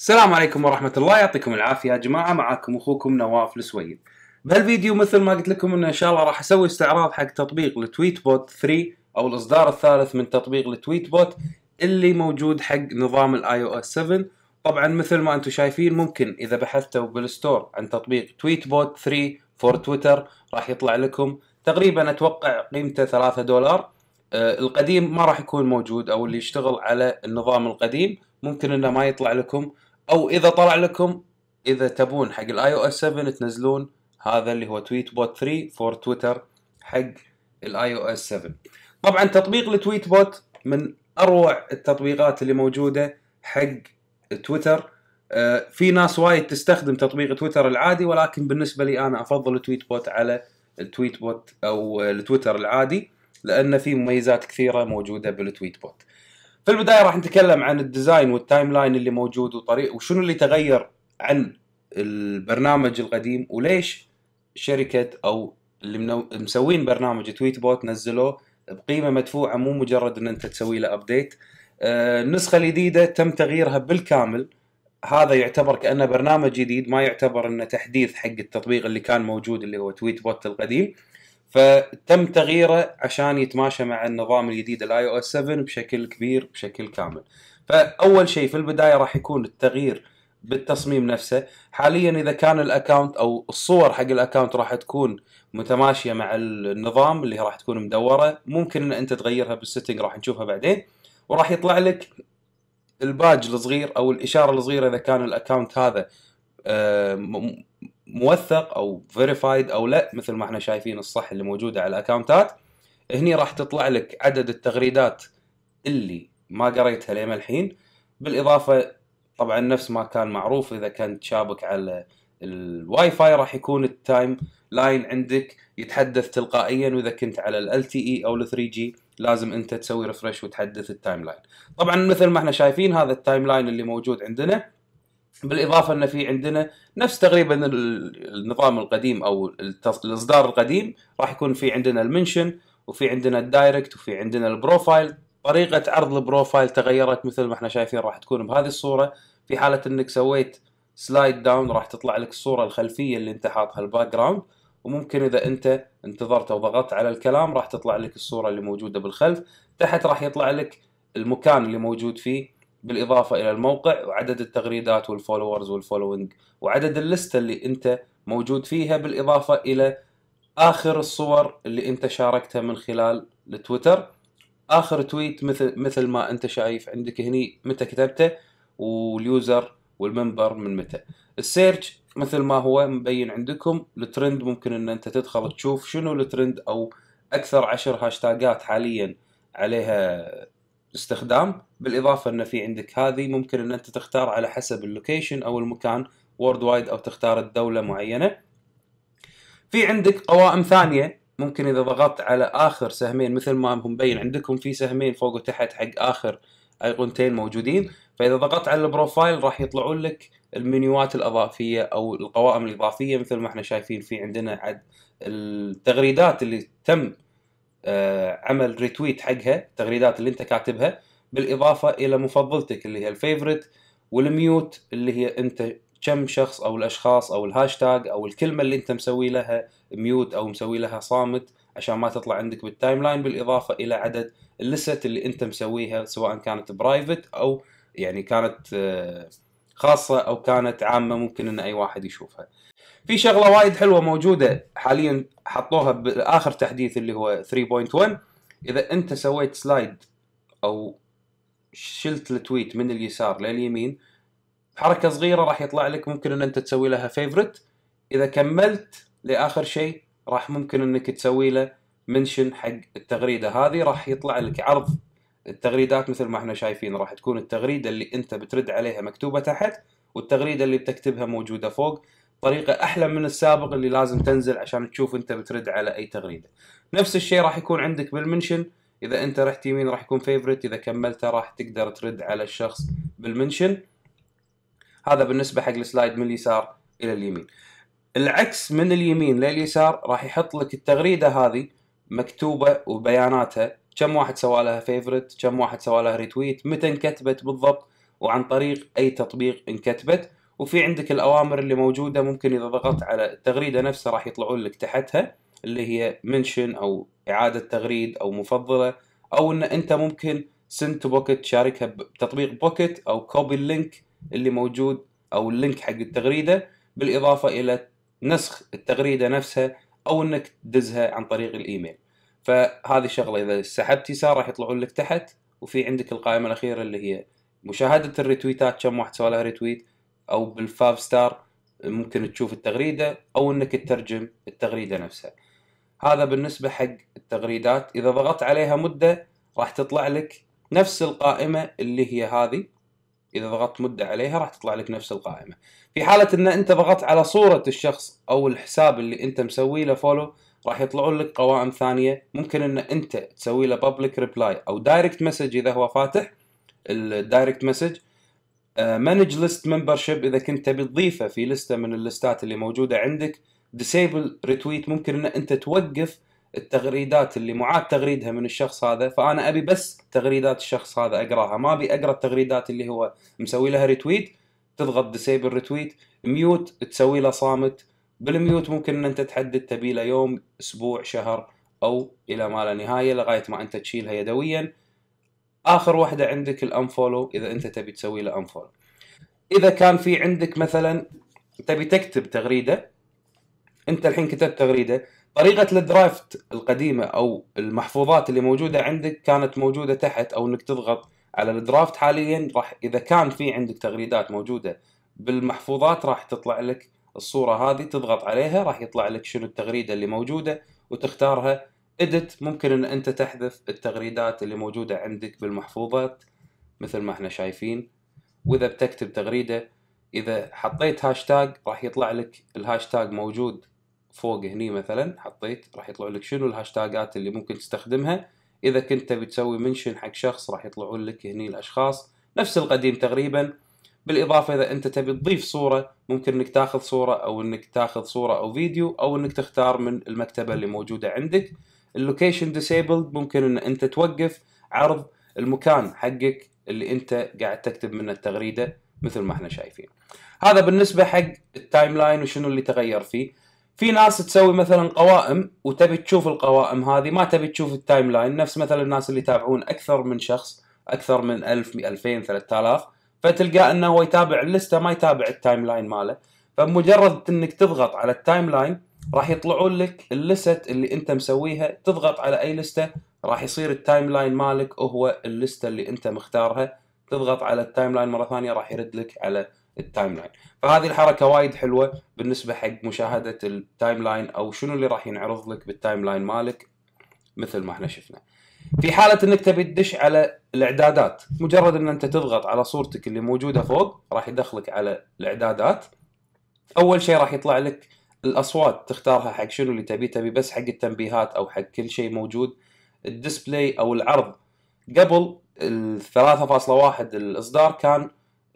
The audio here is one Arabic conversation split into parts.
السلام عليكم ورحمة الله يعطيكم العافية يا جماعة معاكم أخوكم نواف السويد بهالفيديو مثل ما قلت لكم إن, إن شاء الله راح أسوي استعراض حق تطبيق التويت بوت 3 أو الإصدار الثالث من تطبيق التويت بوت اللي موجود حق نظام الاي او اس 7 طبعا مثل ما انتم شايفين ممكن اذا بحثتوا بالستور عن تطبيق تويت بوت 3 فور تويتر راح يطلع لكم تقريبا اتوقع قيمته 3 دولار آه القديم ما راح يكون موجود او اللي يشتغل على النظام القديم ممكن انه ما يطلع لكم او اذا طلع لكم اذا تبون حق الاي او اس 7 تنزلون هذا اللي هو تويت بوت 3 فور تويتر حق الاي او اس 7 طبعا تطبيق التويت بوت من اروع التطبيقات اللي موجوده حق تويتر آه، في ناس وايد تستخدم تطبيق تويتر العادي ولكن بالنسبه لي انا افضل التويت بوت على التويت بوت او التويتر العادي لان في مميزات كثيره موجوده بالتويت بوت في البدايه راح نتكلم عن الديزاين والتايم لاين اللي موجود وطريق وشنو اللي تغير عن البرنامج القديم وليش شركه او اللي منو... مسوين برنامج تويت بوت نزلوه بقيمه مدفوعه مو مجرد ان انت تسوي له ابديت آه، النسخه الجديده تم تغييرها بالكامل هذا يعتبر كانه برنامج جديد ما يعتبر انه تحديث حق التطبيق اللي كان موجود اللي هو تويت بوت القديم فتم تغييره عشان يتماشى مع النظام الجديد الاي او اس 7 بشكل كبير بشكل كامل فاول شيء في البدايه راح يكون التغيير بالتصميم نفسه حاليا اذا كان الاكونت او الصور حق الاكونت راح تكون متماشيه مع النظام اللي راح تكون مدوره ممكن ان انت تغيرها بالسيتنج راح نشوفها بعدين وراح يطلع لك الباج الصغير او الاشاره الصغيره اذا كان الاكونت هذا آه، موثق او فيريفايد او لا مثل ما احنا شايفين الصح اللي موجوده على الاكونتات هني راح تطلع لك عدد التغريدات اللي ما قريتها لين الحين بالاضافه طبعا نفس ما كان معروف اذا كنت شابك على الواي فاي راح يكون التايم لاين عندك يتحدث تلقائيا واذا كنت على ال تي اي e او ال 3 جي لازم انت تسوي ريفرش وتحدث التايم لاين طبعا مثل ما احنا شايفين هذا التايم لاين اللي موجود عندنا بالاضافه ان في عندنا نفس تقريبا النظام القديم او الاصدار القديم راح يكون في عندنا المنشن وفي عندنا الدايركت وفي عندنا البروفايل طريقه عرض البروفايل تغيرت مثل ما احنا شايفين راح تكون بهذه الصوره في حاله انك سويت سلايد داون راح تطلع لك الصوره الخلفيه اللي انت حاطها الباك جراوند وممكن اذا انت انتظرت او ضغطت على الكلام راح تطلع لك الصوره اللي موجوده بالخلف تحت راح يطلع لك المكان اللي موجود فيه بالاضافه الى الموقع وعدد التغريدات والفولورز والفولوينج وعدد اللسته اللي انت موجود فيها بالاضافه الى اخر الصور اللي انت شاركتها من خلال التويتر اخر تويت مثل مثل ما انت شايف عندك هني متى كتبته واليوزر والمنبر من متى السيرش مثل ما هو مبين عندكم الترند ممكن ان انت تدخل تشوف شنو الترند او اكثر عشر هاشتاجات حاليا عليها استخدام بالاضافه ان في عندك هذه ممكن ان انت تختار على حسب اللوكيشن او المكان وورد وايد او تختار الدوله معينه في عندك قوائم ثانيه ممكن اذا ضغطت على اخر سهمين مثل ما مبين عندكم في سهمين فوق وتحت حق اخر ايقونتين موجودين فاذا ضغطت على البروفايل راح يطلعون لك المنيوات الاضافيه او القوائم الاضافيه مثل ما احنا شايفين في عندنا عد التغريدات اللي تم آه، عمل ريتويت حقها التغريدات اللي انت كاتبها بالاضافه الى مفضلتك اللي هي الفيفورت والميوت اللي هي انت كم شخص او الاشخاص او الهاشتاج او الكلمه اللي انت مسوي لها ميوت او مسوي لها صامت عشان ما تطلع عندك بالتايم لاين بالاضافه الى عدد الليست اللي انت مسويها سواء كانت برايفت او يعني كانت آه، خاصه او كانت عامه ممكن ان اي واحد يشوفها. في شغله وايد حلوه موجوده حاليا حطوها باخر تحديث اللي هو 3.1 اذا انت سويت سلايد او شلت التويت من اليسار لليمين حركه صغيره راح يطلع لك ممكن ان انت تسوي لها فيفورت اذا كملت لاخر شيء راح ممكن انك تسوي له منشن حق التغريده هذه راح يطلع لك عرض التغريدات مثل ما احنا شايفين راح تكون التغريده اللي انت بترد عليها مكتوبه تحت والتغريده اللي بتكتبها موجوده فوق طريقه احلى من السابق اللي لازم تنزل عشان تشوف انت بترد على اي تغريده نفس الشيء راح يكون عندك بالمنشن اذا انت رحت يمين راح يكون فيفرت اذا كملته راح تقدر ترد على الشخص بالمنشن هذا بالنسبه حق السلايد من اليسار الى اليمين العكس من اليمين لليسار راح يحط لك التغريده هذه مكتوبه وبياناتها كم واحد سوى لها فيفرت كم واحد سوى لها ريتويت متى انكتبت بالضبط وعن طريق اي تطبيق انكتبت وفي عندك الاوامر اللي موجوده ممكن اذا ضغطت على التغريده نفسها راح يطلعون لك تحتها اللي هي منشن او اعاده تغريد او مفضله او ان انت ممكن سنت بوكيت تشاركها بتطبيق بوكيت او كوبي اللينك اللي موجود او اللينك حق التغريده بالاضافه الى نسخ التغريده نفسها او انك تدزها عن طريق الايميل فهذه شغله اذا سحبت يسار راح يطلعون لك تحت وفي عندك القائمه الاخيره اللي هي مشاهده الريتويتات كم واحد سوى لها ريتويت او بالفاف ستار ممكن تشوف التغريده او انك تترجم التغريده نفسها هذا بالنسبه حق التغريدات اذا ضغطت عليها مده راح تطلع لك نفس القائمه اللي هي هذه اذا ضغطت مده عليها راح تطلع لك نفس القائمه في حاله ان انت ضغطت على صوره الشخص او الحساب اللي انت مسوي له فولو راح يطلعون لك قوائم ثانيه ممكن ان انت تسوي له بابليك ريبلاي او دايركت مسج اذا هو فاتح الدايركت مسج مانج ليست ممبرشيب اذا كنت تبي تضيفه في لسته من اللستات اللي موجوده عندك ديسيبل ريتويت ممكن ان انت توقف التغريدات اللي معاد تغريدها من الشخص هذا فانا ابي بس تغريدات الشخص هذا اقراها ما ابي اقرا التغريدات اللي هو مسوي لها ريتويت تضغط ديسيبل ريتويت ميوت تسوي له صامت بالميوت ممكن ان انت تحدد تبي له يوم اسبوع شهر او الى ما لا نهايه لغايه ما انت تشيلها يدويا اخر واحده عندك الانفولو اذا انت تبي تسوي له انفولو اذا كان في عندك مثلا تبي تكتب تغريده انت الحين كتبت تغريده طريقه الدرافت القديمه او المحفوظات اللي موجوده عندك كانت موجوده تحت او انك تضغط على الدرافت حاليا راح اذا كان في عندك تغريدات موجوده بالمحفوظات راح تطلع لك الصوره هذه تضغط عليها راح يطلع لك شنو التغريده اللي موجوده وتختارها إدت ممكن ان انت تحذف التغريدات اللي موجودة عندك بالمحفوظات مثل ما احنا شايفين واذا بتكتب تغريدة اذا حطيت هاشتاج راح يطلع لك الهاشتاج موجود فوق هني مثلا حطيت راح يطلع لك شنو الهاشتاجات اللي ممكن تستخدمها اذا كنت بتسوي منشن حق شخص راح يطلعون لك هني الاشخاص نفس القديم تقريبا بالاضافه اذا انت تبي تضيف صوره ممكن انك تاخذ صوره او انك تاخذ صوره او فيديو او انك تختار من المكتبه اللي موجوده عندك اللوكيشن ديسيبلد ممكن ان انت توقف عرض المكان حقك اللي انت قاعد تكتب منه التغريده مثل ما احنا شايفين هذا بالنسبه حق التايم لاين وشنو اللي تغير فيه في ناس تسوي مثلا قوائم وتبي تشوف القوائم هذه ما تبي تشوف التايم لاين نفس مثلا الناس اللي يتابعون اكثر من شخص اكثر من 1000 2000 3000 فتلقى انه هو يتابع اللسته ما يتابع التايم لاين ماله فمجرد انك تضغط على التايم لاين راح يطلعون لك الليست اللي انت مسويها تضغط على اي لسته راح يصير التايم لاين مالك هو اللسته اللي انت مختارها تضغط على التايم لاين مره ثانيه راح يرد لك على التايم لاين فهذه الحركه وايد حلوه بالنسبه حق مشاهده التايم لاين او شنو اللي راح ينعرض لك بالتايم لاين مالك مثل ما احنا شفنا في حاله انك تبي تدش على الاعدادات مجرد ان انت تضغط على صورتك اللي موجوده فوق راح يدخلك على الاعدادات اول شيء راح يطلع لك الاصوات تختارها حق شنو اللي تبي تبي بس حق التنبيهات او حق كل شيء موجود الديسبلاي او العرض قبل ال 3.1 الاصدار كان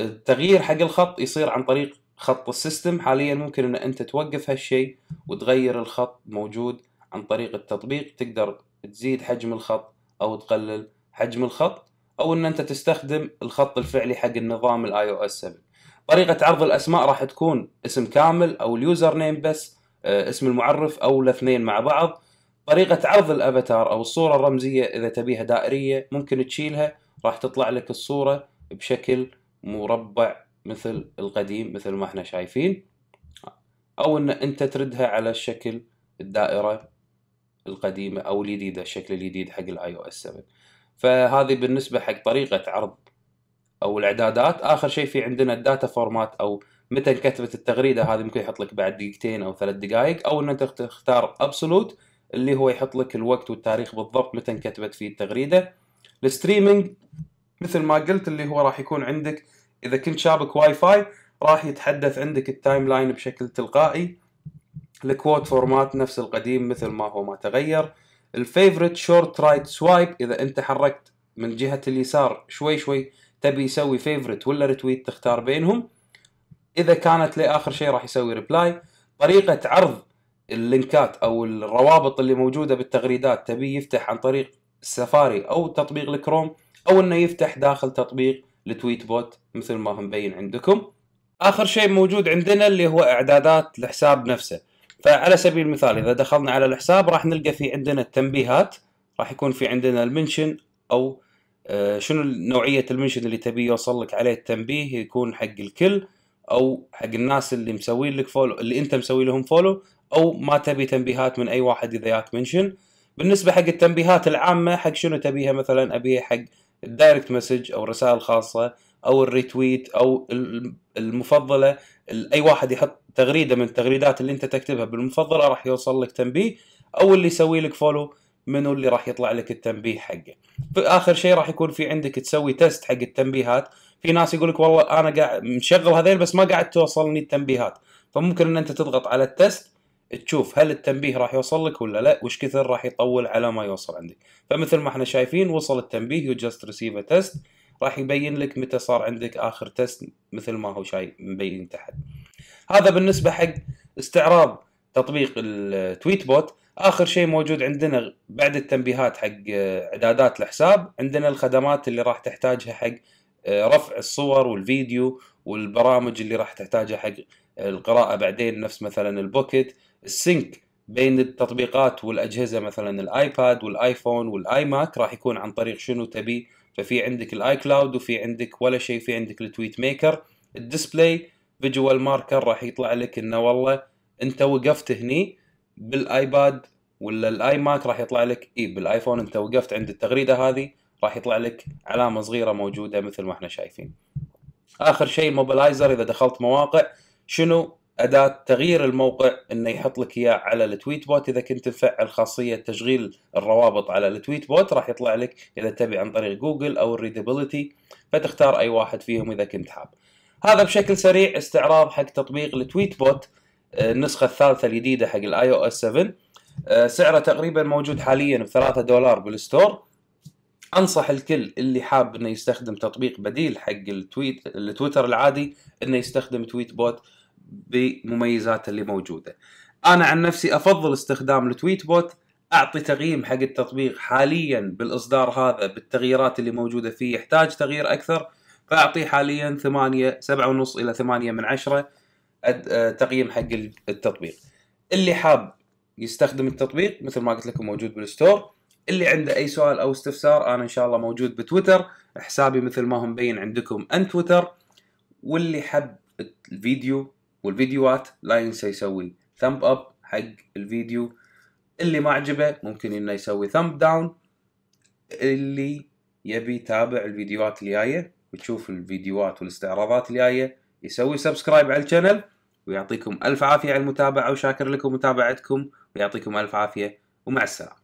التغيير حق الخط يصير عن طريق خط السيستم حاليا ممكن ان انت توقف هالشيء وتغير الخط موجود عن طريق التطبيق تقدر تزيد حجم الخط او تقلل حجم الخط او ان انت تستخدم الخط الفعلي حق النظام الاي او اس 7 طريقة عرض الأسماء راح تكون اسم كامل أو اليوزر نيم بس آه، اسم المعرف أو الاثنين مع بعض طريقة عرض الأفاتار أو الصورة الرمزية إذا تبيها دائرية ممكن تشيلها راح تطلع لك الصورة بشكل مربع مثل القديم مثل ما احنا شايفين أو أن أنت تردها على الشكل الدائرة القديمة أو الجديدة الشكل الجديد حق الاي او اس 7 فهذه بالنسبة حق طريقة عرض او الاعدادات اخر شيء في عندنا الداتا فورمات او متى انكتبت التغريده هذه ممكن يحط لك بعد دقيقتين او ثلاث دقائق او ان انت تختار ابسولوت اللي هو يحط لك الوقت والتاريخ بالضبط متى انكتبت فيه التغريده الستريمينج مثل ما قلت اللي هو راح يكون عندك اذا كنت شابك واي فاي راح يتحدث عندك التايم لاين بشكل تلقائي الكوت فورمات نفس القديم مثل ما هو ما تغير الفيفورت شورت رايت سوايب اذا انت حركت من جهه اليسار شوي شوي تبي يسوي فيفرت ولا ريتويت تختار بينهم اذا كانت لاخر شيء راح يسوي ريبلاي طريقه عرض اللينكات او الروابط اللي موجوده بالتغريدات تبي يفتح عن طريق السفاري او تطبيق الكروم او انه يفتح داخل تطبيق التويت بوت مثل ما هم مبين عندكم اخر شيء موجود عندنا اللي هو اعدادات الحساب نفسه فعلى سبيل المثال اذا دخلنا على الحساب راح نلقى في عندنا التنبيهات راح يكون في عندنا المنشن او آه، شنو نوعية المنشن اللي تبيه يوصل لك عليه التنبيه يكون حق الكل او حق الناس اللي مسوين لك فولو اللي انت مسوي لهم فولو او ما تبي تنبيهات من اي واحد اذا ياك منشن بالنسبه حق التنبيهات العامه حق شنو تبيها مثلا ابيها حق الدايركت مسج او الرسائل الخاصه او الريتويت او المفضله اي واحد يحط تغريده من التغريدات اللي انت تكتبها بالمفضله راح يوصل لك تنبيه او اللي يسوي لك فولو منو اللي راح يطلع لك التنبيه حقه اخر شيء راح يكون في عندك تسوي تيست حق التنبيهات في ناس يقول لك والله انا قاعد مشغل هذيل بس ما قاعد توصلني التنبيهات فممكن ان انت تضغط على التست تشوف هل التنبيه راح يوصل لك ولا لا وش كثر راح يطول على ما يوصل عندك فمثل ما احنا شايفين وصل التنبيه يو جاست ريسيف تيست راح يبين لك متى صار عندك اخر تيست مثل ما هو شايف مبين تحت هذا بالنسبه حق استعراض تطبيق التويت بوت اخر شيء موجود عندنا بعد التنبيهات حق آه، اعدادات الحساب عندنا الخدمات اللي راح تحتاجها حق آه، رفع الصور والفيديو والبرامج اللي راح تحتاجها حق القراءه بعدين نفس مثلا البوكيت السينك بين التطبيقات والاجهزه مثلا الايباد والايفون والاي ماك راح يكون عن طريق شنو تبي ففي عندك الاي كلاود وفي عندك ولا شيء في عندك التويت ميكر الديسبلاي فيجوال ماركر راح يطلع لك انه والله انت وقفت هني بالايباد ولا الاي ماك راح يطلع لك اي بالايفون انت وقفت عند التغريده هذه راح يطلع لك علامه صغيره موجوده مثل ما احنا شايفين اخر شيء الموبلايزر اذا دخلت مواقع شنو اداه تغيير الموقع انه يحط لك اياه على التويت بوت اذا كنت مفعل خاصيه تشغيل الروابط على التويت بوت راح يطلع لك اذا تبي عن طريق جوجل او الريدابيلتي فتختار اي واحد فيهم اذا كنت حاب هذا بشكل سريع استعراض حق تطبيق التويت بوت النسخه الثالثه الجديده حق الاي او اس 7 سعره تقريبا موجود حاليا ب 3 دولار بالستور انصح الكل اللي حاب انه يستخدم تطبيق بديل حق التويت التويتر العادي انه يستخدم تويت بوت بمميزاته اللي موجوده. انا عن نفسي افضل استخدام التويت بوت اعطي تقييم حق التطبيق حاليا بالاصدار هذا بالتغييرات اللي موجوده فيه يحتاج تغيير اكثر فاعطيه حاليا 8 7.5 الى 8 من عشره آه، تقييم حق التطبيق اللي حاب يستخدم التطبيق مثل ما قلت لكم موجود بالستور اللي عنده اي سؤال او استفسار انا ان شاء الله موجود بتويتر حسابي مثل ما هو مبين عندكم ان تويتر واللي حب الفيديو والفيديوهات لا ينسى يسوي ثمب اب حق الفيديو اللي ما عجبه ممكن انه يسوي ثمب داون اللي يبي يتابع الفيديوهات الجايه وتشوف الفيديوهات والاستعراضات الجايه يسوي سبسكرايب على القناة ويعطيكم ألف عافية على المتابعة وشاكر لكم متابعتكم ويعطيكم ألف عافية ومع السلامة